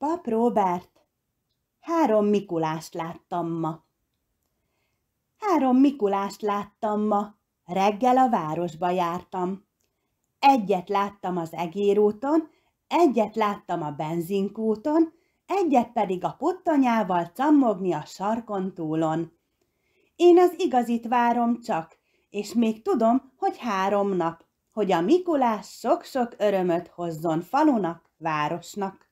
Pap Robert, három Mikulást láttam ma. Három Mikulást láttam ma, reggel a városba jártam. Egyet láttam az egérúton, egyet láttam a benzinkúton, egyet pedig a puttanyával cammogni a sarkon túlon. Én az igazit várom csak, és még tudom, hogy három nap, hogy a Mikulás sok-sok örömöt hozzon falunak, városnak.